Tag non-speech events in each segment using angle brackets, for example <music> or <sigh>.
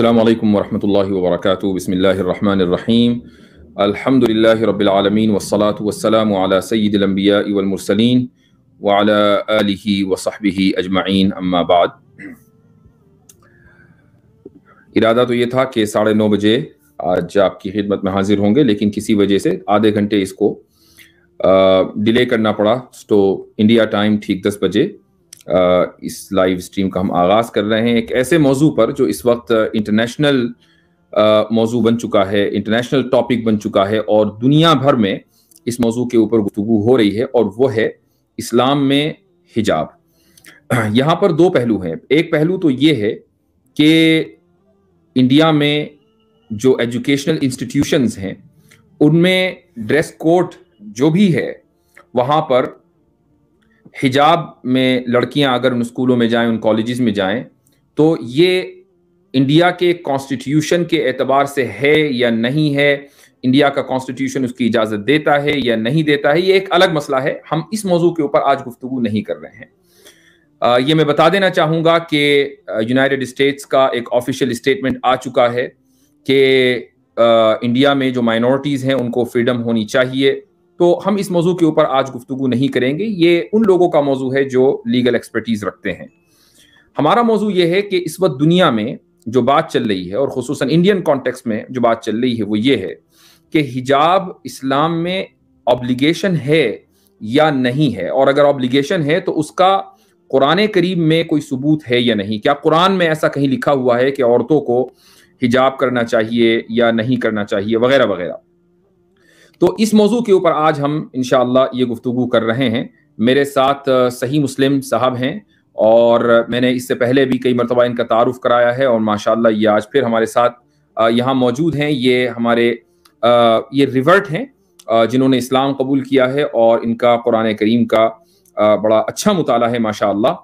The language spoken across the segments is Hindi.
अल्लाम वरम् वर्क बसमीम अलहमदिल्ला रबालमीन वसलात वसलम सईदम्बिया वलमरसलिन वाली वसहब अजमाइन अम्माबाद इरादा तो ये था कि साढ़े नौ बजे आज आपकी खिदमत में हाजिर होंगे लेकिन किसी वजह से आधे घंटे इसको डिले करना पड़ा तो इंडिया टाइम ठीक दस बजे इस लाइव स्ट्रीम का हम आगाज़ कर रहे हैं एक ऐसे मौजू पर जो इस वक्त इंटरनेशनल मौजू बन चुका है इंटरनेशनल टॉपिक बन चुका है और दुनिया भर में इस मौजू के ऊपर गुफ्तु हो रही है और वो है इस्लाम में हिजाब <clears throat> यहाँ पर दो पहलू हैं एक पहलू तो ये है कि इंडिया में जो एजुकेशनल इंस्टीट्यूशंस हैं उनमें ड्रेस कोड जो भी है वहाँ पर हिजाब में लड़कियां अगर उन स्कूलों में जाएं उन कॉलेजेस में जाएं तो ये इंडिया के कॉन्स्टिट्यूशन के एतबार से है या नहीं है इंडिया का कॉन्स्टिट्यूशन उसकी इजाज़त देता है या नहीं देता है ये एक अलग मसला है हम इस मौजू के ऊपर आज गुफ्तु नहीं कर रहे हैं ये मैं बता देना चाहूँगा कि यूनाइटेड स्टेट्स का एक ऑफिशियल स्टेटमेंट आ चुका है कि इंडिया में जो माइनॉरिटीज़ हैं उनको फ्रीडम होनी चाहिए तो हम इस मौजू के ऊपर आज गुफ्तु नहीं करेंगे ये उन लोगों का मौजू है जो लीगल एक्सपर्टीज़ रखते हैं हमारा मौजू ये है कि इस वक्त दुनिया में जो बात चल रही है और खसूस इंडियन कॉन्टेक्स में जो बात चल रही है वो ये है कि हिजाब इस्लाम में ऑब्लिगेशन है या नहीं है और अगर ऑब्लिगेशन है तो उसका कुरान करीब में कोई सबूत है या नहीं क्या कुरान में ऐसा कहीं लिखा हुआ है कि औरतों को हिजाब करना चाहिए या नहीं करना चाहिए वगैरह वगैरह तो इस मौजू के ऊपर आज हम इन ये गुफ्तु कर रहे हैं मेरे साथ सही मुस्लिम साहब हैं और मैंने इससे पहले भी कई मरतबा इनका तारुफ कराया है और माशाल्लाह ये आज फिर हमारे साथ यहाँ मौजूद हैं ये हमारे ये रिवर्ट हैं जिन्होंने इस्लाम कबूल किया है और इनका कुरान करीम का बड़ा अच्छा मुताला है माशाल्लाह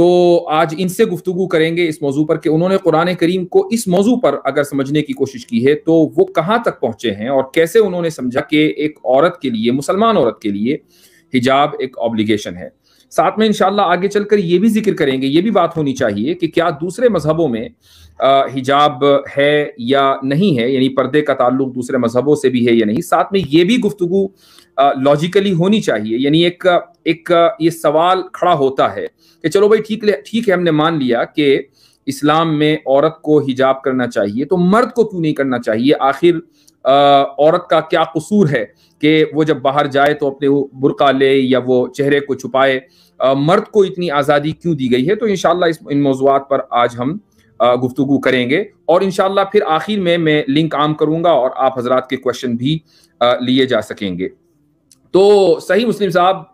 तो आज इनसे गुफ्तु करेंगे इस मौजू पर कि उन्होंने कुरान करीम को इस मौजू पर अगर समझने की कोशिश की है तो वो कहाँ तक पहुंचे हैं और कैसे उन्होंने समझा कि एक औरत के लिए मुसलमान औरत के लिए हिजाब एक ऑब्लिगेशन है साथ में इनशाला आगे चलकर ये भी जिक्र करेंगे ये भी बात होनी चाहिए कि क्या दूसरे मजहबों में हिजाब है या नहीं है यानी पर्दे का ताल्लुक दूसरे मजहबों से भी है या नहीं साथ में ये भी गुफ्तु लॉजिकली होनी चाहिए यानी एक एक ये सवाल खड़ा होता है कि चलो भाई ठीक ठीक है हमने मान लिया कि इस्लाम में औरत को हिजाब करना चाहिए तो मर्द को क्यों नहीं करना चाहिए आखिर औरत का क्या कसूर है कि वो जब बाहर जाए तो अपने बुरका ले या वो चेहरे को छुपाए मर्द को इतनी आज़ादी क्यों दी गई है तो इन इस इन मौजूद पर आज हम गुफ्तु करेंगे और इन फिर आखिर में मैं लिंक आम करूँगा और आप हजरात के क्वेश्चन भी लिए जा सकेंगे तो सही मुस्लिम साहब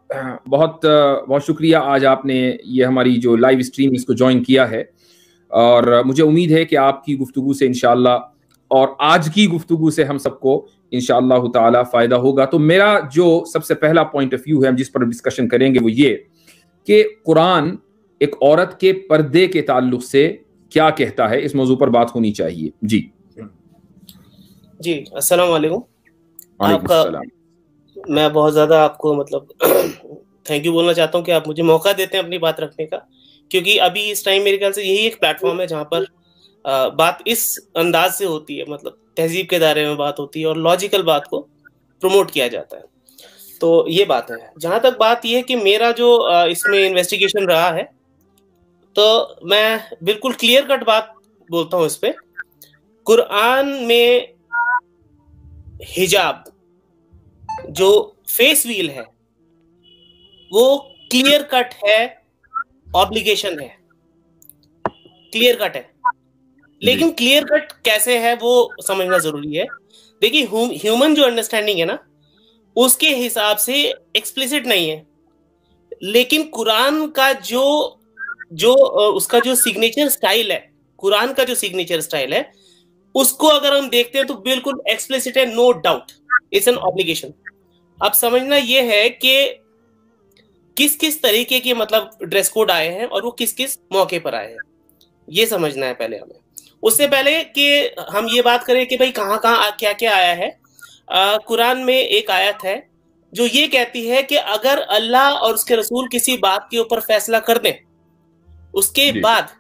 बहुत बहुत शुक्रिया आज आपने ये हमारी जो लाइव स्ट्रीम इसको ज्वाइन किया है और मुझे उम्मीद है कि आपकी गुफ्तु से इनशाला और आज की गुफ्तु से हम सबको इन ताला फ़ायदा होगा तो मेरा जो सबसे पहला पॉइंट ऑफ व्यू है हम जिस पर डिस्कशन करेंगे वो ये कि कुरान एक औरत के पर्दे के ताल्लुक से क्या कहता है इस मौजू पर बात होनी चाहिए जी जी असल आपका मैं बहुत ज़्यादा आपको मतलब थैंक <clears throat> यू बोलना चाहता हूँ कि आप मुझे मौका देते हैं अपनी बात रखने का क्योंकि अभी इस टाइम मेरे ख्याल से यही एक प्लेटफॉर्म है जहाँ पर आ, बात इस अंदाज से होती है मतलब तहजीब के दायरे में बात होती है और लॉजिकल बात को प्रमोट किया जाता है तो ये बात है जहाँ तक बात यह है कि मेरा जो आ, इसमें इन्वेस्टिगेशन रहा है तो मैं बिल्कुल क्लियर कट बात बोलता हूँ इस पर कुरान में हिजाब जो फेस व्हील है वो क्लियर कट है ऑब्लिगेशन है क्लियर कट है लेकिन क्लियर कट कैसे है वो समझना जरूरी है देखिए ह्यूमन जो अंडरस्टैंडिंग है ना उसके हिसाब से एक्सप्लिसिट नहीं है लेकिन कुरान का जो जो उसका जो सिग्नेचर स्टाइल है कुरान का जो सिग्नेचर स्टाइल है उसको अगर हम देखते हैं तो बिल्कुल एक्सप्लिसिट है no doubt it's an obligation अब समझना यह है कि किस किस तरीके के मतलब ड्रेस कोड आए हैं और वो किस किस मौके पर आए हैं ये समझना है पहले हमें उससे पहले कि हम ये बात करें कि भाई कहाँ कहाँ क्या क्या आया है आ, कुरान में एक आयत है जो ये कहती है कि अगर अल्लाह और उसके रसूल किसी बात के ऊपर फैसला कर दें उसके बाद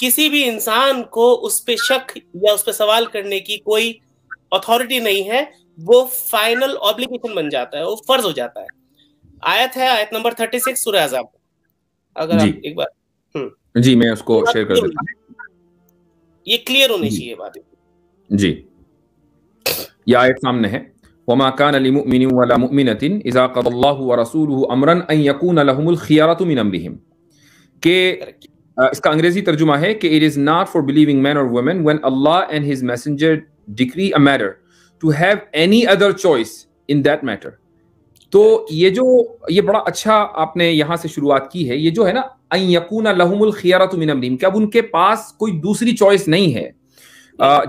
किसी भी इंसान को उस पर शक या उस पर सवाल करने की कोई अथॉरिटी नहीं है वो फाइनल ऑब्लिगेशन बन जाता है वो फर्ज हो जाता है आयत है आयत नंबर थर्टी सिक्स सूर्य आजाब अगर आप एक बार जी मैं उसको शेयर कर देता ये क्लियर होनी चाहिए बात जी यह आयत सामने है وما كان للمؤمن ولا मुमिनतिन इजा قضى الله ورسوله रसूलुहु अमरन يكون لهم लहुमुल من मिन अमरिहिम اس کا انگریزی ترجمہ ہے کہ it is not for believing men or women when Allah and his messenger decree a matter to have any other choice in that matter तो ये जो ये बड़ा अच्छा आपने यहां से शुरुआत की है ये जो है ना अयकून लहमुल खियारा तुम नमरीम क्या अब उनके पास कोई दूसरी चॉइस नहीं है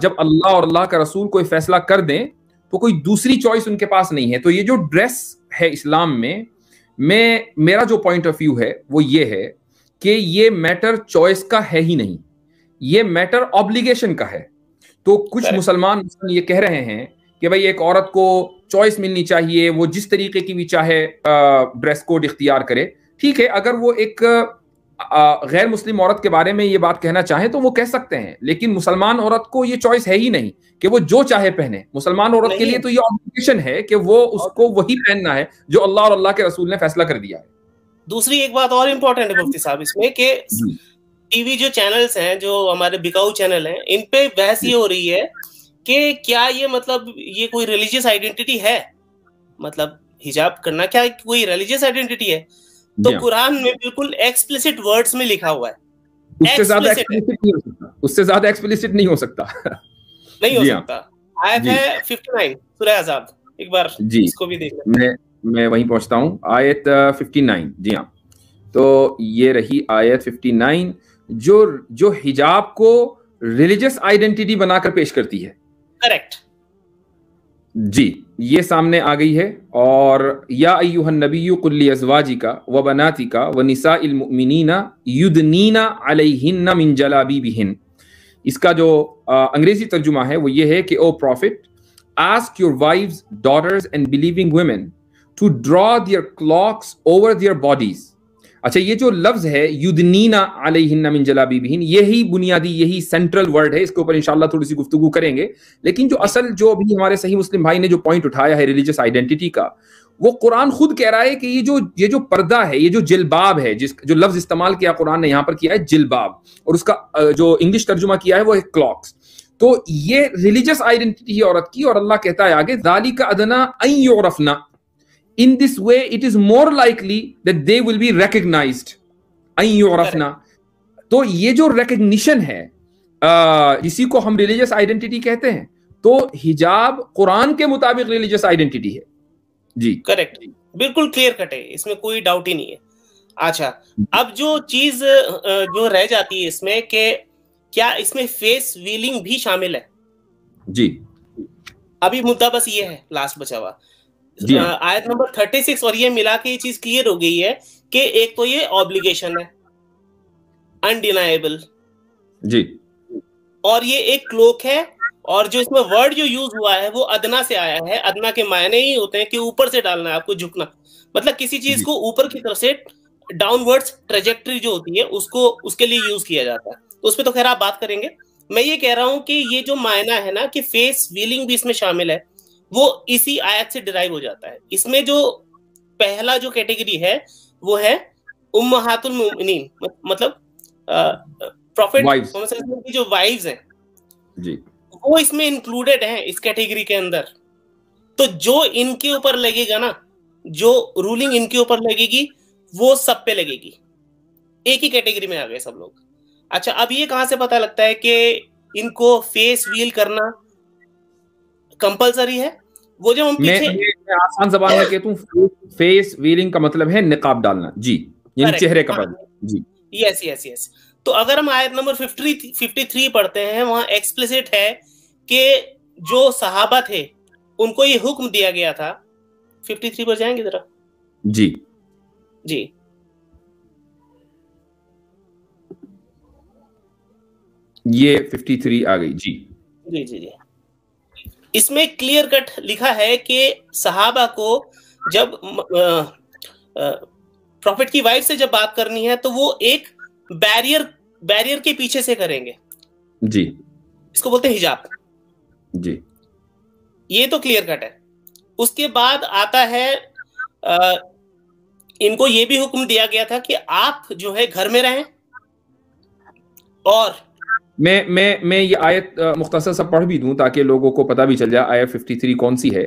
जब अल्लाह और अल्लाह का रसूल कोई फैसला कर दें तो कोई दूसरी चॉइस उनके पास नहीं है तो ये जो ड्रेस है इस्लाम में मैं मेरा जो पॉइंट ऑफ व्यू है वो ये है कि ये मैटर चॉइस का है ही नहीं ये मैटर ऑब्लिगेशन का है तो कुछ मुसलमान ये कह रहे हैं कि भाई एक औरत को चॉइस मिलनी चाहिए वो जिस तरीके की भी चाहे ड्रेस कोड इख्तियार करे ठीक है अगर वो एक गैर मुस्लिम औरत के बारे में ये बात कहना चाहें तो वो कह सकते हैं लेकिन मुसलमान औरत को ये चॉइस है ही नहीं कि वो जो चाहे पहने मुसलमान औरत के लिए तो ये ऑब्लिगेशन है कि वो उसको वही पहनना है जो अल्लाह और अल्लाह के रसूल ने फैसला कर दिया है दूसरी एक बात और इम्पोर्टेंट है मुफ्ती साहब इसमें कि टीवी जो चैनल्स हैं जो हमारे बिकाऊ चैनल हैं इन पे बहस ये हो रही है कि क्या ये मतलब ये कोई रिलीजियस आइडेंटिटी है मतलब हिजाब करना क्या कोई रिलीजियस आइडेंटिटी है तो कुरान में बिल्कुल एक्सप्लिसिट वर्ड्स में लिखा हुआ है उससे ज्यादा एक्सप्लिसिट नहीं हो सकता उससे ज्यादा एक्सप्लिसिट नहीं हो सकता नहीं हो हाँ। सकता आयत है 59 सूरह एक बार जी इसको भी देख मैं मैं वहीं पहुंचता हूं आयत 59 जी हां तो ये रही आयत 59 जो जो हिजाब को रिलीजियस आइडेंटिटी बनाकर पेश करती है करेक्ट जी ये सामने आ गई है और या अयुहन नबी कुल्ली अजवाजी का व बनाती का व निसा इलमिनीना युदनीना अलहिन्ना मिन जलाबी बिहिन इसका जो अंग्रेजी तर्जुमा है वो ये है कि O prophet ask your wife daughters and believing women to draw their cloaks over their bodies अच्छा ये जो लफ्ज है युदनीना अलहिन्ना मिन जलाबी बिहीन यही बुनियादी यही सेंट्रल वर्ड है इसके ऊपर इंशाल्लाह थोड़ी सी गुफ्तगु करेंगे लेकिन जो असल जो अभी हमारे सही मुस्लिम भाई ने जो पॉइंट उठाया है रिलीजियस आइडेंटिटी का वो कुरान खुद कह रहा है कि ये जो ये जो पर्दा है ये जो जिलबाब है जिस जो लफ्ज इस्तेमाल किया कुरान ने यहाँ पर किया है जिलबाब और उसका जो इंग्लिश तर्जुमा किया है वो है क्लॉक्स तो ये रिलीजियस आइडेंटिटी है औरत की और अल्लाह कहता है आगे दाली का अदना अन in this way it is more likely that they will be recognized तो ये जो रिकग्निशन है इसी को हम रिलीजियस आइडेंटिटी कहते हैं तो हिजाब कुरान के मुताबिक रिलीजियस आइडेंटिटी है जी करेक्ट बिल्कुल क्लियर कट है इसमें कोई डाउट ही नहीं है अच्छा अब जो चीज जो रह जाती है इसमें के क्या इसमें फेस वीलिंग भी शामिल है जी अभी मुद्दा बस ये है लास्ट बचा हुआ आयत नंबर थर्टी सिक्स और ये मिला के ये चीज क्लियर हो गई है कि एक तो ये ऑब्लिगेशन है अनडिनाइबल जी और ये एक क्लोक है और जो इसमें वर्ड जो यूज हुआ है वो अदना से आया है अदना के मायने ही होते हैं कि ऊपर से डालना है आपको झुकना मतलब किसी चीज को ऊपर की तरफ से डाउनवर्ड्स ट्रेजेक्ट्री जो होती है उसको उसके लिए यूज किया जाता है तो उस पर तो खैर आप बात करेंगे मैं ये कह रहा हूं कि ये जो मायना है ना कि फेस व्हीलिंग भी इसमें शामिल है वो इसी आयत से डिराइव हो जाता है इसमें जो पहला जो कैटेगरी है वो है उम्महातुल मुमिनीन मतलब प्रॉफिट की जो वाइव्स हैं जी वो इसमें इंक्लूडेड है इस कैटेगरी के अंदर तो जो इनके ऊपर लगेगा ना जो रूलिंग इनके ऊपर लगेगी वो सब पे लगेगी एक ही कैटेगरी में आ गए सब लोग अच्छा अब ये कहां से पता लगता है कि इनको फेस व्हील करना कंपलसरी है वो जो हम पीछे आसान जबान में कहता हूँ फेस वीलिंग का मतलब है निकाब डालना जी यानी चेहरे का हाँ। पर्दा जी यस यस यस तो अगर हम आयत नंबर 53 53 पढ़ते हैं वहां एक्सप्लिसिट है कि जो सहाबा थे उनको ये हुक्म दिया गया था 53 पर जाएंगे जरा जी जी ये 53 आ गई जी जी जी जी इसमें क्लियर कट लिखा है कि सहाबा को जब प्रॉफिट की वाइफ से जब बात करनी है तो वो एक बैरियर बैरियर के पीछे से करेंगे जी इसको बोलते हैं हिजाब जी ये तो क्लियर कट है उसके बाद आता है आ, इनको ये भी हुक्म दिया गया था कि आप जो है घर में रहें और मैं मैं मैं ये आयत मुख्तसर सा पढ़ भी दूं ताकि लोगों को पता भी चल जाए आयत 53 कौन सी है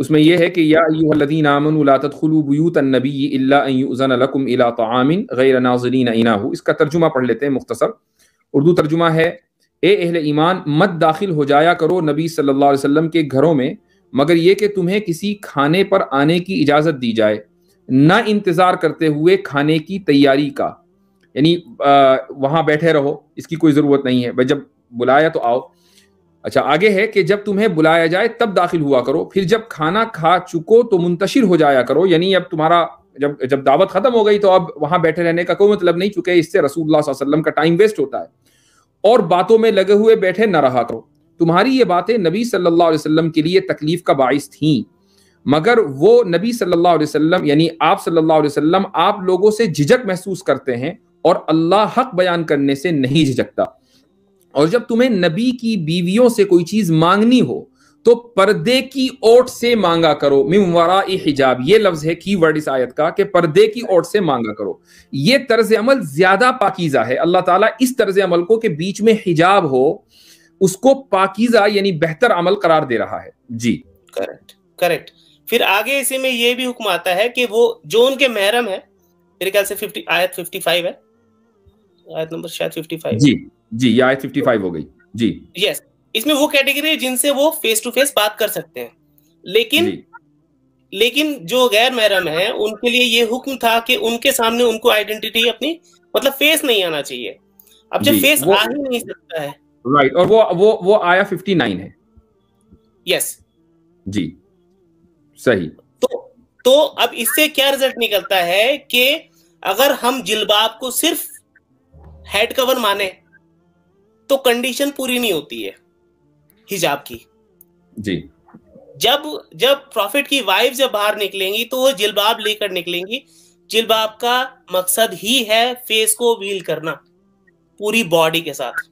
उसमें यह है कि यादीन आमनबीलाकुमिलामिन गैर नाजरीन इनाहू इसका तर्जुमा पढ़ लेते हैं मुख्तसर उर्दू तर्जुमा है ए अहल ईमान मत दाखिल हो जाया करो नबी सल्लल्लाहु अलैहि वसल्लम के घरों में मगर ये कि तुम्हें किसी खाने पर आने की इजाज़त दी जाए ना इंतज़ार करते हुए खाने की तैयारी का यानी वहाँ बैठे रहो इसकी कोई ज़रूरत नहीं है भाई जब बुलाया तो आओ अच्छा आगे है कि जब तुम्हें बुलाया जाए तब दाखिल हुआ करो फिर जब खाना खा चुको तो मुंतशिर हो जाया करो यानी अब तुम्हारा जब जब दावत खत्म हो गई तो अब वहां बैठे रहने का कोई मतलब नहीं चुके इससे रसूल वसल्लम का टाइम वेस्ट होता है और बातों में लगे हुए बैठे न रहा करो तुम्हारी ये बातें नबी सल्लल्लाहु अलैहि वसल्लम के लिए तकलीफ का बाइस थी मगर वो नबी सल्लल्लाहु अलैहि वसल्लम यानी आप सल्लल्लाहु अलैहि वसल्लम आप लोगों से झिझक महसूस करते हैं और अल्लाह हक बयान करने से नहीं झिझकता और जब तुम्हें नबी की बीवियों से कोई चीज मांगनी हो तो पर्दे की ओट से मांगा करो मिमवरा हिजाब ये लफ्ज है की वर्ड इस आयत का कि पर्दे की ओट से मांगा करो ये तर्ज अमल ज्यादा पाकिजा है अल्लाह ताला इस तर्ज अमल को के बीच में हिजाब हो उसको पाकिजा यानी बेहतर अमल करार दे रहा है जी करेक्ट करेक्ट फिर आगे इसी में ये भी हुक्म आता है कि वो जो उनके महरम है मेरे ख्याल से 50 आयत 55 है आयत नंबर शायद 55 जी जी ये आयत 55 हो गई जी यस yes, इसमें वो कैटेगरी है जिनसे वो फेस टू फेस बात कर सकते हैं लेकिन लेकिन जो गैर महरम है उनके लिए ये हुक्म था कि उनके सामने उनको आइडेंटिटी अपनी मतलब फेस नहीं आना चाहिए अब जब फेस आ ही नहीं सकता है राइट right, और वो वो वो आया 59 है यस जी सही तो तो अब इससे क्या रिजल्ट निकलता है कि अगर हम जिलबाब को सिर्फ हेड कवर माने तो कंडीशन पूरी नहीं होती है हिजाब की जी जब जब प्रॉफिट की वाइफ जब बाहर निकलेंगी तो वो जिलबाब लेकर निकलेंगी जिलबाब का मकसद ही है फेस को व्हील करना पूरी बॉडी के साथ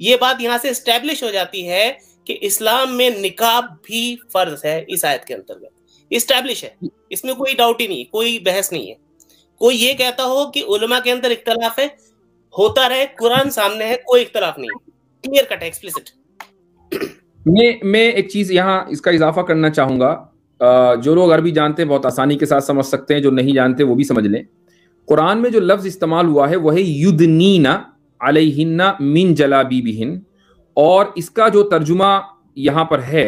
ये बात यहां से स्टैब्लिश हो जाती है कि इस्लाम में निकाब भी फर्ज है इस आयत के अंतर्गत स्टैब्लिश है इसमें कोई डाउट ही नहीं कोई बहस नहीं है कोई ये कहता हो कि उलमा के अंदर इख्तलाफ है होता रहे कुरान सामने है कोई इख्तलाफ नहीं क्लियर कट है एक्सप्लिसिट मैं मैं एक चीज यहाँ इसका इजाफा करना चाहूंगा जो लोग अरबी जानते हैं बहुत आसानी के साथ समझ सकते हैं जो नहीं जानते वो भी समझ लें कुरान में जो लफ्ज इस्तेमाल हुआ है वह है युदनीना अलहिन्ना मिन जलाबीबिहिन और इसका जो तर्जुमा यहाँ पर है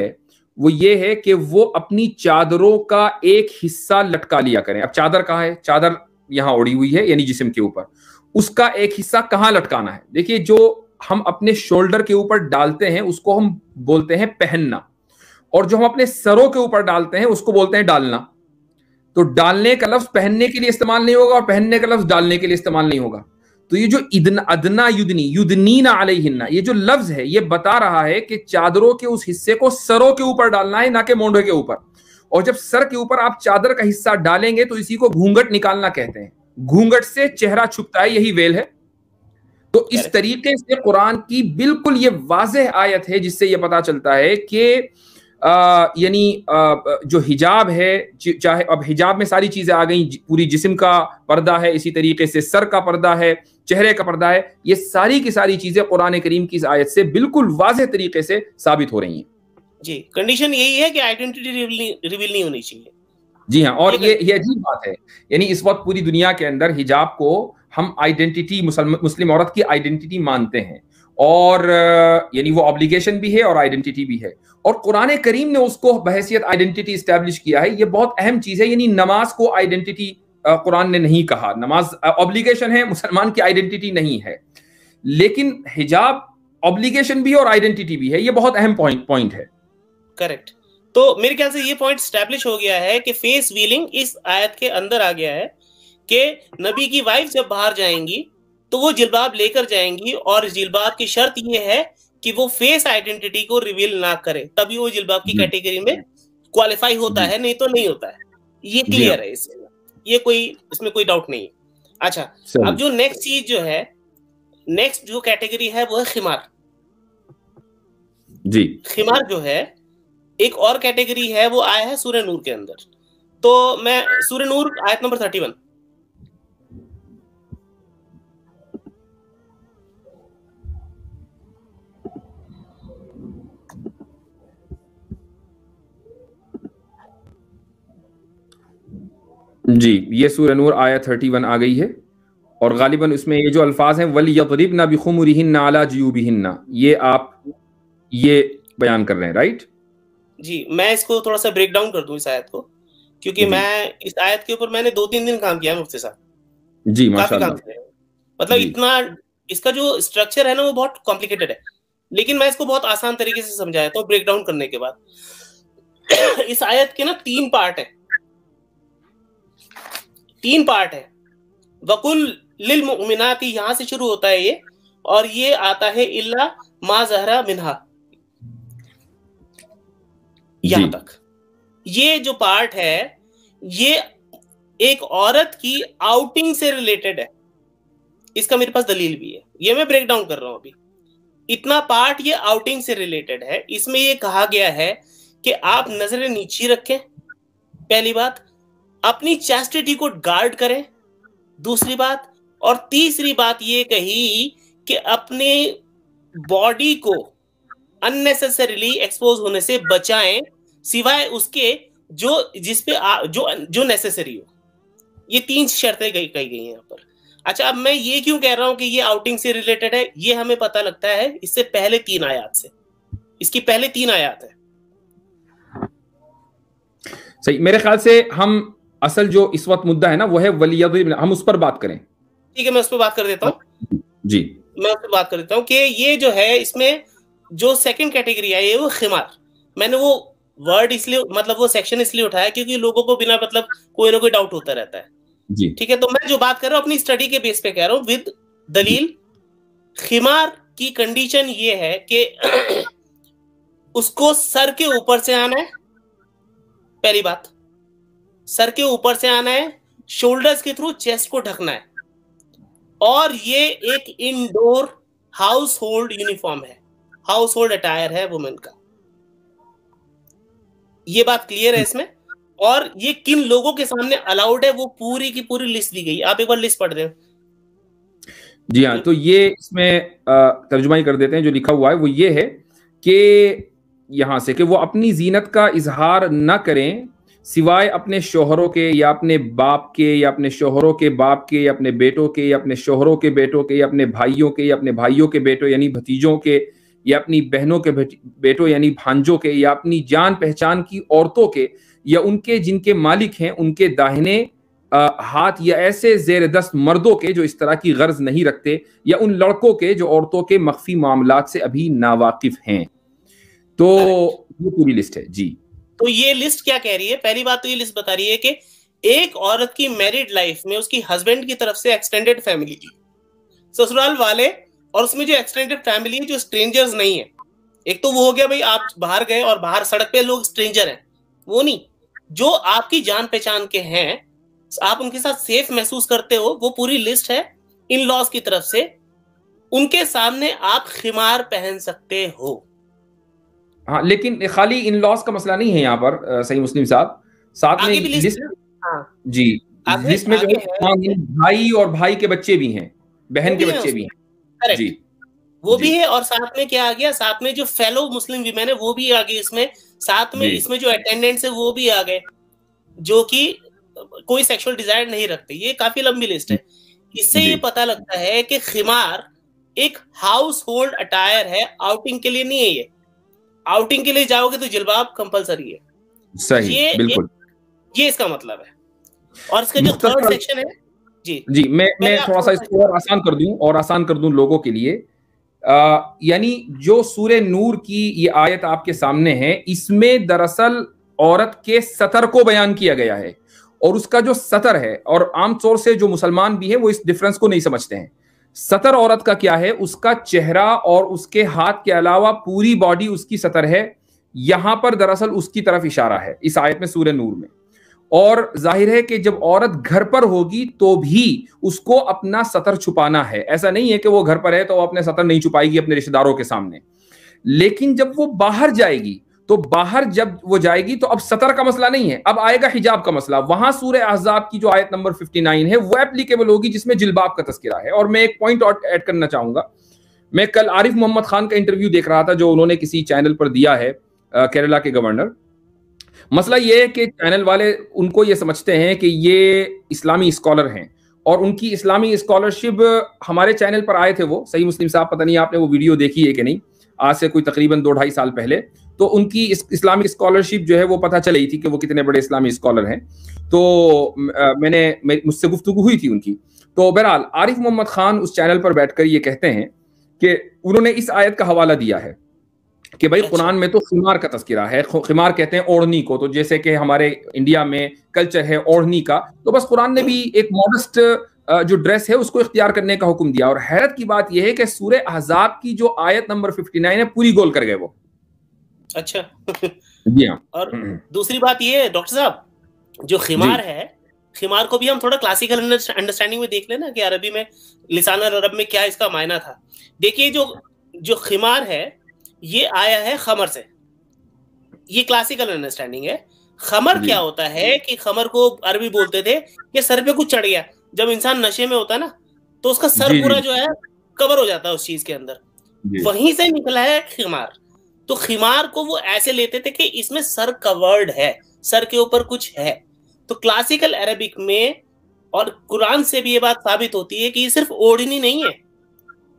वो ये है कि वो अपनी चादरों का एक हिस्सा लटका लिया करें अब चादर कहाँ है चादर यहाँ ओढ़ी हुई है यानी जिसम के ऊपर उसका एक हिस्सा कहाँ लटकाना है देखिए जो हम अपने शोल्डर के ऊपर डालते हैं उसको हम बोलते हैं पहनना और जो हम अपने सरों के ऊपर डालते हैं उसको बोलते हैं डालना तो डालने का लफ्ज पहनने के लिए इस्तेमाल नहीं होगा और पहनने का लफ्ज डालने के लिए इस्तेमाल नहीं होगा तो ये जो इदन अदना युदनी युदनीना हिन्ना ये जो लफ्ज है ये बता रहा है कि चादरों के उस हिस्से को सरों के ऊपर डालना है ना कि मोंडे के ऊपर और जब सर के ऊपर आप चादर का हिस्सा डालेंगे तो इसी को घूंघट निकालना कहते हैं घूंघट से चेहरा छुपता है यही वेल है तो इस तरीके से कुरान की बिल्कुल ये वाजह आयत है जिससे ये पता चलता है कि यानी जो हिजाब है चाहे अब हिजाब में सारी चीजें आ गई पूरी जिस्म का पर्दा है इसी तरीके से सर का पर्दा है चेहरे का पर्दा है ये सारी की सारी चीजें कुरान करीम की इस आयत से बिल्कुल वाजह तरीके से साबित हो रही हैं जी कंडीशन यही है कि आइडेंटिटी रिवील नहीं होनी चाहिए जी हाँ और ये ये अजीब बात है यानी इस वक्त पूरी दुनिया के अंदर हिजाब को हम आइडेंटिटी मुस्लिम औरत की आइडेंटिटी मानते हैं और यानी वो ऑब्लिगेशन भी है और आइडेंटिटी भी है और कुरान करीम ने उसको बहसियत आइडेंटिटी इस्टेब्लिश किया है ये बहुत अहम चीज़ है यानी नमाज को आइडेंटिटी कुरान ने नहीं कहा नमाज ऑब्लिगेशन है मुसलमान की आइडेंटिटी नहीं है लेकिन हिजाब ऑब्लिगेशन भी और आइडेंटिटी भी है ये बहुत अहम पॉइंट पॉइंट है करेक्ट तो मेरे ख्याल से ये पॉइंट स्टैब्लिश हो गया है कि फेस व्हीलिंग इस आयत के अंदर आ गया है कि नबी की वाइफ जब बाहर जाएंगी तो वो जिलबाब लेकर जाएंगी और जिलबाब की शर्त ये है कि वो फेस आइडेंटिटी को रिवील ना करे तभी वो जिलबाब की कैटेगरी में क्वालिफाई होता है नहीं तो नहीं होता है ये क्लियर हाँ। है इसमें ये कोई इसमें कोई डाउट नहीं है अच्छा अब जो नेक्स्ट चीज जो है नेक्स्ट जो कैटेगरी है वो है खिमार जी खिमार जो है एक और कैटेगरी है वो आया है सूर्य नूर के अंदर तो मैं सूर्य नूर आयत नंबर थर्टी वन जी ये सूर्य नूर आया थर्टी वन आ गई है और गालिबन उसमें ये जो अल्फाज हैं वल यकरीब ना बिखुमरहिन ना अला जयूबिहिन ये आप ये बयान कर रहे हैं राइट जी मैं इसको थोड़ा सा ब्रेक डाउन कर दूं इस आयत को क्योंकि मैं इस आयत के ऊपर मैंने दो तीन दिन काम किया मुफ्ती साहब जी काफी काम किया मतलब इतना इसका जो स्ट्रक्चर है ना वो बहुत कॉम्प्लिकेटेड है लेकिन मैं इसको बहुत आसान तरीके से समझाया था ब्रेक डाउन करने के बाद <coughs> इस आयत के ना तीन पार्ट है तीन पार्ट है वकुल लिल मुमिनाती यहां से शुरू होता है ये और ये आता है इल्ला मा जहरा मिनहा यहां तक ये जो पार्ट है ये एक औरत की आउटिंग से रिलेटेड है इसका मेरे पास दलील भी है ये मैं ब्रेक डाउन कर रहा हूं अभी इतना पार्ट ये आउटिंग से रिलेटेड है इसमें ये कहा गया है कि आप नजरें नीचे रखें पहली बात अपनी चैस्टिटी को गार्ड करें दूसरी बात और तीसरी बात ये कही कि अपने बॉडी को अननेसेसरीली एक्सपोज होने से बचाएं सिवाय उसके जो जिसपे जो जो नेसेसरी हो ये तीन शर्तें कही गई हैं यहाँ पर अच्छा अब मैं ये क्यों कह रहा हूं कि ये आउटिंग से रिलेटेड है ये हमें पता लगता है इससे पहले तीन आयात से इसकी पहले तीन आयात है सही मेरे ख्याल से हम असल जो इस वक्त मुद्दा है ना वो है वलियत हम उस पर बात करें ठीक है मैं उस पर बात कर देता हूँ जी मैं उस पर बात कर देता हूँ कि ये जो है इसमें जो सेकंड कैटेगरी आई है वो खिमार मैंने वो वर्ड इसलिए मतलब वो सेक्शन इसलिए उठाया क्योंकि लोगों को बिना मतलब कोई ना कोई डाउट होता रहता है जी ठीक है तो मैं जो बात कर रहा हूँ अपनी स्टडी के बेस पे कह रहा हूँ विद दलील खिमार की कंडीशन ये है कि <clears throat> उसको सर के ऊपर से आना है पहली बात सर के ऊपर से आना है शोल्डर्स के थ्रू चेस्ट को ढकना है और ये एक इनडोर हाउस होल्ड यूनिफॉर्म है हाउस होल्ड अटायर है वुमेन का ये बात क्लियर है इसमें और ये किन लोगों के सामने अलाउड है वो पूरी की पूरी लिस्ट दी गई आप एक बार लिस्ट पढ़ दें जी हाँ तो ये इसमें तर्जुमा कर देते हैं जो लिखा हुआ है वो ये है कि यहां से कि वो अपनी जीनत का इजहार न करें सिवाय अपने शोहरों के या अपने बाप के या अपने शोहरों के बाप के या अपने बेटों के या अपने शोहरों के बेटों के या अपने भाइयों के या अपने भाइयों के बेटों यानी भतीजों के या अपनी बहनों के बेटों यानी भांजों के या अपनी जान पहचान की औरतों के या उनके जिनके मालिक हैं उनके दाहिने आ, हाथ या ऐसे जेर दस्त मर्दों के जो इस तरह की गर्ज नहीं रखते या उन लड़कों के जो औरतों के मख्फी मामला से अभी नावाकिफ हैं तो ये पूरी लिस्ट है जी तो ये लिस्ट क्या कह रही है पहली बात तो ये लिस्ट बता रही है कि एक औरत की मैरिड लाइफ में उसकी हस्बैंड की तरफ से एक्सटेंडेड फैमिली ससुराल वाले और उसमें जो एक्सटेंडेड फैमिली है जो स्ट्रेंजर्स नहीं है एक तो वो हो गया भाई आप बाहर गए और बाहर सड़क पे लोग स्ट्रेंजर हैं वो नहीं जो आपकी जान पहचान के हैं आप उनके साथ सेफ महसूस करते हो वो पूरी लिस्ट है इन लॉज की तरफ से उनके सामने आप खिमार पहन सकते हो हाँ लेकिन खाली इन लॉज का मसला नहीं है यहाँ पर सही मुस्लिम साहब साथ में लिस्ट, लिस्ट हाँ। जी जिसमें हाँ, भाई और भाई के बच्चे भी हैं बहन के बच्चे भी हैं जी वो जी. भी है और साथ में क्या आ गया साथ में जो फेलो मुस्लिम वीमेन है वो भी आ गई इसमें साथ में इसमें जो अटेंडेंट्स है वो भी आ गए जो कि कोई सेक्सुअल डिजायर नहीं रखते ये काफी लंबी लिस्ट है इससे ये पता लगता है कि खिमार एक हाउस होल्ड अटायर है आउटिंग के लिए नहीं है ये आउटिंग के लिए जाओगे तो जिलबाब कंपलसरी है सही ये, बिल्कुल ये, ये इसका मतलब है और इसका जो थर्ड सेक्शन है जी जी मैं मैं थोड़ा सा इसको और आसान कर दूं और आसान कर दूं लोगों के लिए यानी जो सूर्य नूर की ये आयत आपके सामने है इसमें दरअसल औरत के सतर को बयान किया गया है और उसका जो सतर है और आमतौर से जो मुसलमान भी है वो इस डिफरेंस को नहीं समझते हैं सतर औरत का क्या है उसका चेहरा और उसके हाथ के अलावा पूरी बॉडी उसकी सतर है यहां पर दरअसल उसकी तरफ इशारा है इस आयत में सूर्य नूर में और जाहिर है कि जब औरत घर पर होगी तो भी उसको अपना सतर छुपाना है ऐसा नहीं है कि वो घर पर है तो वो अपने सतर नहीं छुपाएगी अपने रिश्तेदारों के सामने लेकिन जब वो बाहर जाएगी तो बाहर जब वो जाएगी तो अब सतर का मसला नहीं है अब आएगा हिजाब का मसला वहां सूर्य अहजाब की जो आयत नंबर 59 है वो एप्लीकेबल होगी जिसमें जिलबाब का तस्करा है और मैं एक पॉइंट और ऐड करना चाहूंगा मैं कल आरिफ मोहम्मद खान का इंटरव्यू देख रहा था जो उन्होंने किसी चैनल पर दिया है केरला के गवर्नर मसला ये है कि चैनल वाले उनको ये समझते हैं कि ये इस्लामी स्कॉलर हैं और उनकी इस्लामी स्कॉलरशिप हमारे चैनल पर आए थे वो सही मुस्लिम साहब पता नहीं आपने वो वीडियो देखी है कि नहीं आज से कोई तकरीबन दो ढाई साल पहले तो उनकी इस, इस्लामिक स्कॉलरशिप जो है वो पता चली थी कि वो कितने बड़े इस्लामी स्कॉलर हैं तो मैंने मुझसे गुफ्तु हुई थी उनकी तो बहरहाल आरिफ मोहम्मद खान उस चैनल पर बैठकर ये कहते हैं कि उन्होंने इस आयत का हवाला दिया है कि भाई अच्छा। कुरान में तो खिमार का तस्करा है खिमार कहते हैं ओढ़नी को तो जैसे कि हमारे इंडिया में कल्चर है ओढ़नी का तो बस कुरान ने भी एक मॉडस्ट जो ड्रेस है उसको इख्तियार करने का हुक्म दिया और हैरत की बात यह है कि सूर्य अहजाब की जो आयत नंबर 59 है पूरी गोल कर गए वो अच्छा जी हाँ और हम्म, हम्म। दूसरी बात ये डॉक्टर साहब जो खिमार है खिमार को भी हम थोड़ा क्लासिकल अंडरस्टैंडिंग में देख लेना कि अरबी में लिसान अरब में क्या इसका मायना था देखिए जो जो खिमार है ये आया है खमर से ये क्लासिकल अंडरस्टैंडिंग है खमर क्या होता है कि खमर को अरबी बोलते थे कि सर पे कुछ चढ़ गया जब इंसान नशे में होता है ना तो उसका सर पूरा जो है कवर हो जाता है उस चीज के अंदर वहीं से निकला है खिमार तो खिमार को वो ऐसे लेते थे कि इसमें सर कवर्ड है सर के ऊपर कुछ है तो क्लासिकल अरबिक में और कुरान से भी ये बात साबित होती है कि ये सिर्फ ओढ़नी नहीं है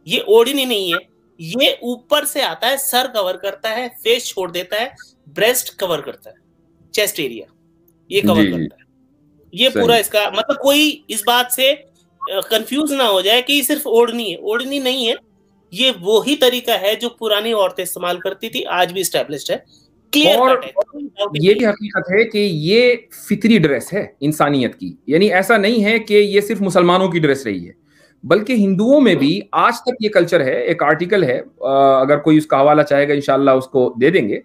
ये ओढ़नी नहीं है ये ऊपर से आता है सर कवर करता है फेस छोड़ देता है ब्रेस्ट कवर करता है चेस्ट एरिया ये कवर करता है ये पूरा इसका मतलब कोई इस बात से कंफ्यूज ना हो जाए कि सिर्फ ओढ़नी है ओढ़नी नहीं है ये वो ही तरीका है जो पुरानी औरतें इस्तेमाल करती थी आज भी स्टेब्लिश है और, ये भी हकीकत है कि ये फितरी ड्रेस है इंसानियत की यानी ऐसा नहीं है कि ये सिर्फ मुसलमानों की ड्रेस रही है बल्कि हिंदुओं में भी आज तक ये कल्चर है एक आर्टिकल है अगर कोई उसका हवाला चाहेगा इनशाला उसको दे देंगे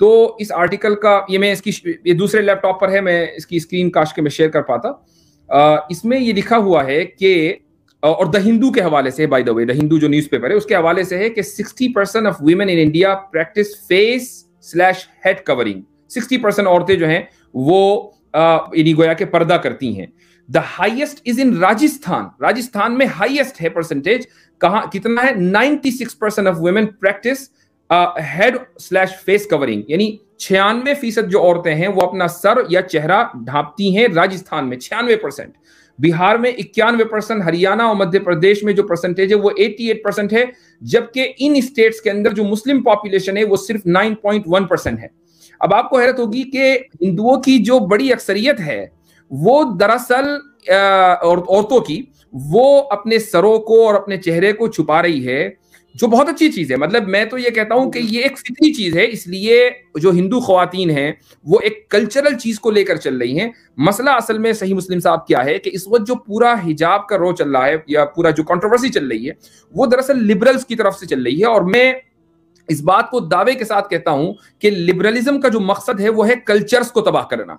तो इस आर्टिकल का ये मैं इसकी ये दूसरे लैपटॉप पर है मैं इसकी स्क्रीन काश के मैं शेयर कर पाता इसमें ये लिखा हुआ है कि और द हिंदू के हवाले से by the way the Hindu जो न्यूज़पेपर है उसके हवाले से है कि 60 percent of women in India practice face slash head covering 60 percent औरतें जो हैं वो यानी गोया के पर्दा करती हैं the highest is in Rajasthan Rajasthan में हाइएस्ट है परसेंटेज कहा कितना है 96 percent of women practice head slash face covering यानी छियानवे फीसद जो औरतें हैं वो अपना सर या चेहरा ढांपती हैं राजस्थान में छियानवे परसेंट बिहार में इक्यानवे परसेंट हरियाणा और मध्य प्रदेश में जो परसेंटेज है वो 88 परसेंट है जबकि इन स्टेट्स के अंदर जो मुस्लिम पॉपुलेशन है वो सिर्फ 9.1 परसेंट है अब आपको हैरत होगी कि हिंदुओं की जो बड़ी अक्सरियत है वो दरअसल और औरतों की वो अपने सरों को और अपने चेहरे को छुपा रही है जो बहुत अच्छी चीज है मतलब मैं तो ये कहता हूं कि ये एक फितरी चीज है इसलिए जो हिंदू खुवान हैं वो एक कल्चरल चीज को लेकर चल रही हैं मसला असल में सही मुस्लिम साहब क्या है कि इस वक्त जो पूरा हिजाब का रो चल रहा है या पूरा जो कंट्रोवर्सी चल रही है वो दरअसल लिबरल्स की तरफ से चल रही है और मैं इस बात को दावे के साथ कहता हूं कि लिबरलिज्म का जो मकसद है वो है कल्चर्स को तबाह करना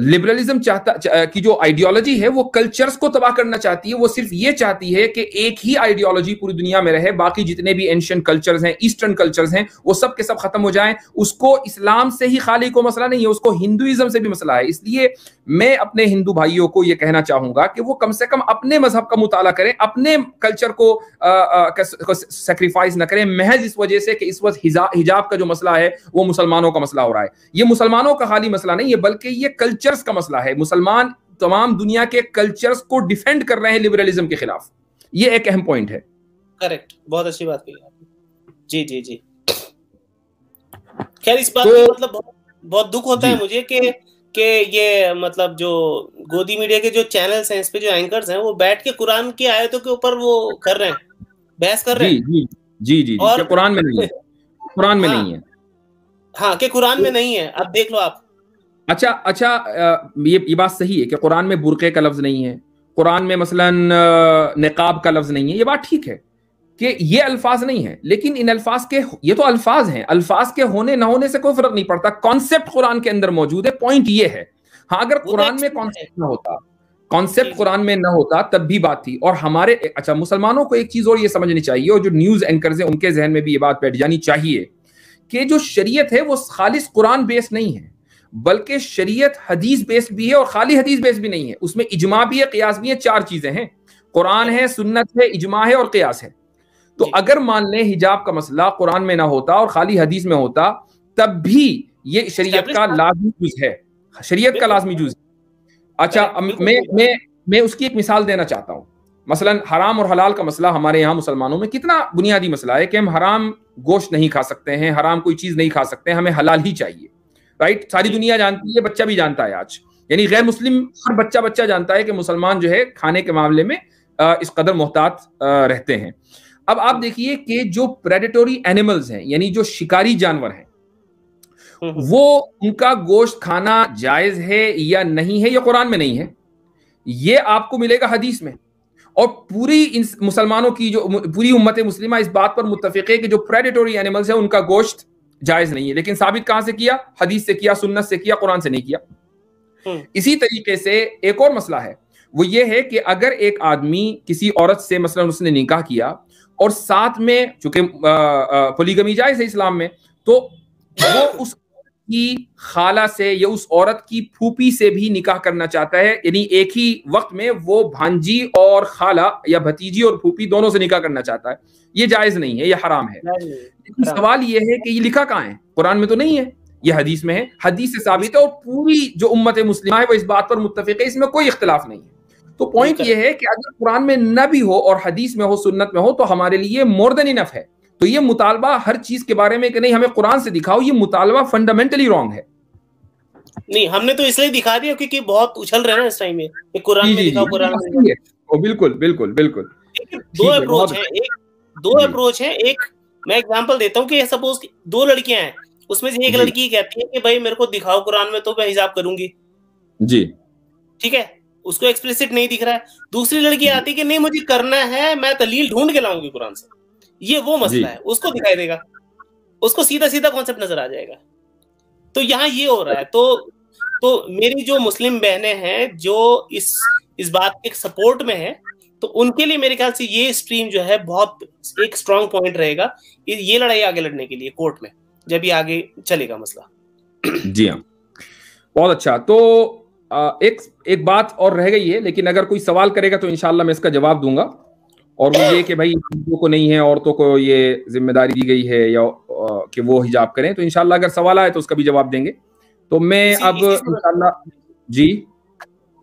लिबरलिज्म चाहता चा, की जो आइडियोलॉजी है वो कल्चर्स को तबाह करना चाहती है वो सिर्फ ये चाहती है कि एक ही आइडियोलॉजी पूरी दुनिया में रहे बाकी जितने भी एंशियन कल्चर्स हैं ईस्टर्न कल्चर्स हैं वो सब के सब खत्म हो जाए उसको इस्लाम से ही खाली को मसला नहीं है उसको हिंदुइज्म से भी मसला है इसलिए मैं अपने हिंदू भाइयों को ये कहना चाहूंगा कि वो कम से कम अपने मजहब का मुताला करें अपने कल्चर को सेक्रीफाइस ना करें महज इस वजह से कि इस वक्त हिजाब का जो मसला है वो मुसलमानों का मसला हो रहा है ये मुसलमानों का खाली मसला नहीं है बल्कि ये कल्चर कल्चर्स का मसला है मुसलमान तमाम दुनिया के कल्चर्स को डिफेंड कर रहे हैं लिबरलिज्म के खिलाफ ये एक अहम पॉइंट है करेक्ट बहुत अच्छी बात कही आपने जी जी जी खैर इस बात तो, मतलब बहुत दुख होता है मुझे कि कि ये मतलब जो गोदी मीडिया के जो चैनल्स हैं इस पे जो एंकर्स हैं वो बैठ के कुरान की आयतों के ऊपर वो कर रहे हैं बहस कर रहे हैं जी जी जी जी और कुरान में नहीं है <laughs> कुरान में हाँ। नहीं है हाँ कि कुरान में तो नहीं है अब देख लो आप अच्छा अच्छा ये ये बात सही है कि कुरान में बुरके का लफ्ज नहीं है कुरान में मसलन नकाब का लफ्ज नहीं है ये बात ठीक है कि ये अल्फाज नहीं है लेकिन इन अल्फाज के ये तो अल्फाज हैं अल्फाज के होने ना होने से कोई फर्क नहीं पड़ता कॉन्सेप्ट कुरान के अंदर मौजूद है पॉइंट ये है हाँ अगर तो कुरान में कॉन्सेप्ट ना होता कॉन्सेप्ट कुरान में न होता तब भी बात थी और हमारे अच्छा मुसलमानों को एक चीज और ये समझनी चाहिए और जो न्यूज एंकर हैं उनके जहन में भी ये बात बैठ जानी चाहिए कि जो शरीयत है वो खालिश कुरान बेस्ड नहीं है बल्कि शरीयत हदीस बेस्ड भी है और खाली हदीस बेस्ड भी नहीं है उसमें इजमा भी है कयास भी है चार चीजें हैं कुरान है सुन्नत है इजमा है और कयास है तो अगर मान लें हिजाब का मसला कुरान में ना होता और खाली हदीस में होता तब भी ये शरीयत का लाजमी जुज है शरीयत का लाजमी है अच्छा मैं मैं मैं उसकी एक मिसाल देना चाहता हूँ मसलन हराम और हलाल का मसला हमारे यहाँ मुसलमानों में कितना बुनियादी मसला है कि हम हराम गोश्त नहीं खा सकते हैं हराम कोई चीज़ नहीं खा सकते हैं हमें हलाल ही चाहिए राइट सारी दुनिया जानती है बच्चा भी जानता है आज यानी गैर मुस्लिम हर बच्चा बच्चा जानता है कि मुसलमान जो है खाने के मामले में इस कदर मोहतात रहते हैं अब आप देखिए कि जो प्रेडेटोरी एनिमल्स हैं यानी जो शिकारी जानवर हैं हम्म, हम्म। वो उनका गोश्त खाना जायज है या नहीं है या कुरान में नहीं है ये आपको मिलेगा हदीस में और पूरी मुसलमानों की जो पूरी उम्मत मुस्लिमा इस बात पर मुतफ़ है कि जो प्रेडेटोरी एनिमल्स हैं उनका गोश्त जायज नहीं है लेकिन साबित कहां से किया हदीस से किया सुन्नत से किया कुरान से नहीं किया हम्म। इसी तरीके से एक और मसला है वो ये है कि अगर एक आदमी किसी औरत से मसलन उसने निकाह किया और साथ में चूंकि पोलीगमी जायज है इस्लाम में तो वो उस की खाला से या उस औरत की फूपी से भी निकाह करना चाहता है यानी एक ही वक्त में वो भांजी और खाला या भतीजी और फूपी दोनों से निकाह करना चाहता है ये जायज नहीं है ये हराम है लेकिन सवाल ये है कि ये लिखा कहाँ है कुरान में तो नहीं है ये हदीस में है हदीस से साबित है और पूरी जो उम्मत मुस्लिम है वो इस बात पर मुतफिक है इसमें कोई इख्तलाफ नहीं है तो पॉइंट ये है कि अगर कुरान में न भी हो और हदीस में हो सुन्नत में हो तो हमारे लिए मोर देन इनफ है तो ये मुतालबा हर चीज के बारे में कि नहीं हमें कुरान से दिखाओ ये मुतालबा फंडामेंटली रॉन्ग है नहीं हमने तो इसलिए दिखा दिया क्योंकि बहुत उछल रहे हैं इस टाइम में कि कुरान में दिखाओ कुरान में तो बिल्कुल बिल्कुल बिल्कुल दो अप्रोच है एक दो अप्रोच है एक मैं एग्जांपल देता हूं कि सपोज दो लड़कियां हैं उसमें से एक लड़की कहती है कि भाई मेरे को दिखाओ कुरान में तो मैं हिजाब करूंगी जी ठीक है उसको एक्सप्लिसिट नहीं दिख रहा है दूसरी लड़की आती है कि नहीं मुझे करना है मैं दलील ढूंढ के लाऊंगी कुरान से ये वो मसला है उसको दिखाई देगा उसको सीधा सीधा कॉन्सेप्ट नजर आ जाएगा तो यहाँ ये हो रहा है तो तो मेरी जो मुस्लिम बहनें हैं जो इस इस बात के सपोर्ट में हैं तो उनके लिए मेरे ख्याल से ये स्ट्रीम जो है बहुत एक स्ट्रांग पॉइंट रहेगा ये लड़ाई आगे लड़ने के लिए कोर्ट में जब ये आगे चलेगा मसला जी हाँ बहुत अच्छा तो एक एक बात और रह गई है लेकिन अगर कोई सवाल करेगा तो इनशाला मैं इसका जवाब दूंगा और वो ये कि भाई हिंदुओं को नहीं है औरतों को ये जिम्मेदारी दी गई है या कि वो हिजाब करें तो इनशाला अगर सवाल आए तो उसका भी जवाब देंगे तो मैं इसी, अब इनशाला जी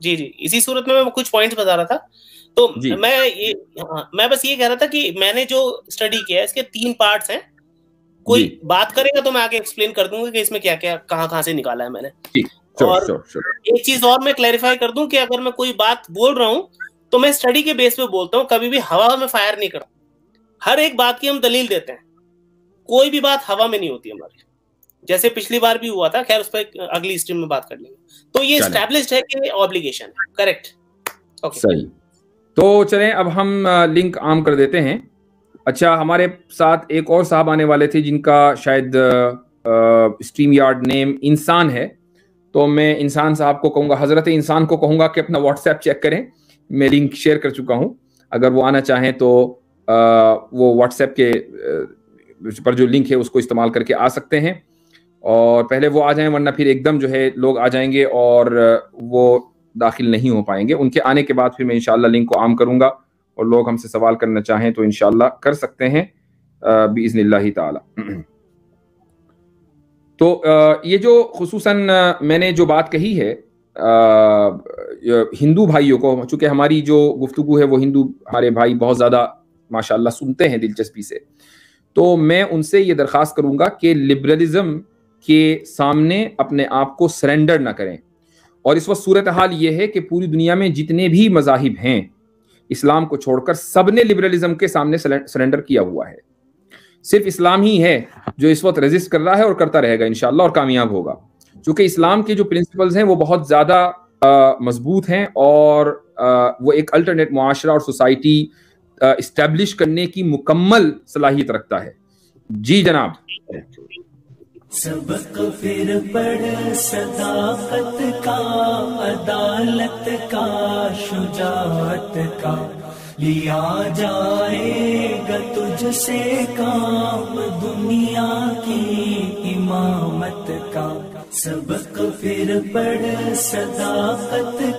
जी जी इसी सूरत में मैं कुछ पॉइंट्स बता रहा था तो मैं ये हाँ, मैं बस ये कह रहा था कि मैंने जो स्टडी किया है इसके तीन पार्ट्स हैं कोई बात करेगा तो मैं आगे एक्सप्लेन कर दूंगा कि इसमें क्या क्या कहाँ कहाँ से निकाला है मैंने और एक चीज और मैं क्लैरिफाई कर दूं कि अगर मैं कोई बात बोल रहा हूँ तो मैं स्टडी के बेस पे बोलता हूँ कभी भी हवा में फायर नहीं करता हर एक बात की हम दलील देते हैं कोई भी बात हवा में नहीं होती हमारी जैसे पिछली बार भी हुआ था खैर उस पर अगली स्ट्रीम में बात कर लेंगे तो ये स्टैब्लिश्ड है कि ऑब्लिगेशन है करेक्ट ओके सही तो चले अब हम लिंक आम कर देते हैं अच्छा हमारे साथ एक और साहब आने वाले थे जिनका शायद स्ट्रीम यार्ड नेम इंसान है तो मैं इंसान साहब को कहूंगा हजरत इंसान को कहूंगा कि अपना व्हाट्सएप चेक करें मैं लिंक शेयर कर चुका हूँ अगर वो आना चाहें तो आ, वो व्हाट्सएप के आ, पर जो लिंक है उसको इस्तेमाल करके आ सकते हैं और पहले वो आ जाएं वरना फिर एकदम जो है लोग आ जाएंगे और वो दाखिल नहीं हो पाएंगे उनके आने के बाद फिर मैं इनशाला लिंक को आम करूंगा और लोग हमसे सवाल करना चाहें तो इनशाला कर सकते हैं बीज़न ताला तो ये जो खसूस मैंने जो बात कही है हिंदू भाइयों को चूंकि हमारी जो गुफ्तु है वो हिंदू हमारे भाई बहुत ज़्यादा माशाल्लाह सुनते हैं दिलचस्पी से तो मैं उनसे ये दरख्वास्त करूंगा कि लिबरलिज़म के सामने अपने आप को सरेंडर ना करें और इस वक्त सूरत हाल ये है कि पूरी दुनिया में जितने भी मजाहिब हैं इस्लाम को छोड़कर सब ने लिबरलिज्म के सामने सरेंडर किया हुआ है सिर्फ इस्लाम ही है जो इस वक्त रजिस्ट कर रहा है और करता रहेगा इनशाला और कामयाब होगा चूंकि इस्लाम के जो प्रिंसिपल्स हैं वो बहुत ज़्यादा मजबूत हैं और आ, वो एक अल्टरनेट माशरा और सोसाइटी इस्टेब्लिश करने की मुकम्मल सलाहियत रखता है जी जनाब सबक फिर पढ़ सदाकत का अदालत का शुजात का लिया जाएगा तुझसे काम दुनिया की इमामत का सबक फिर पढ़ सदाकत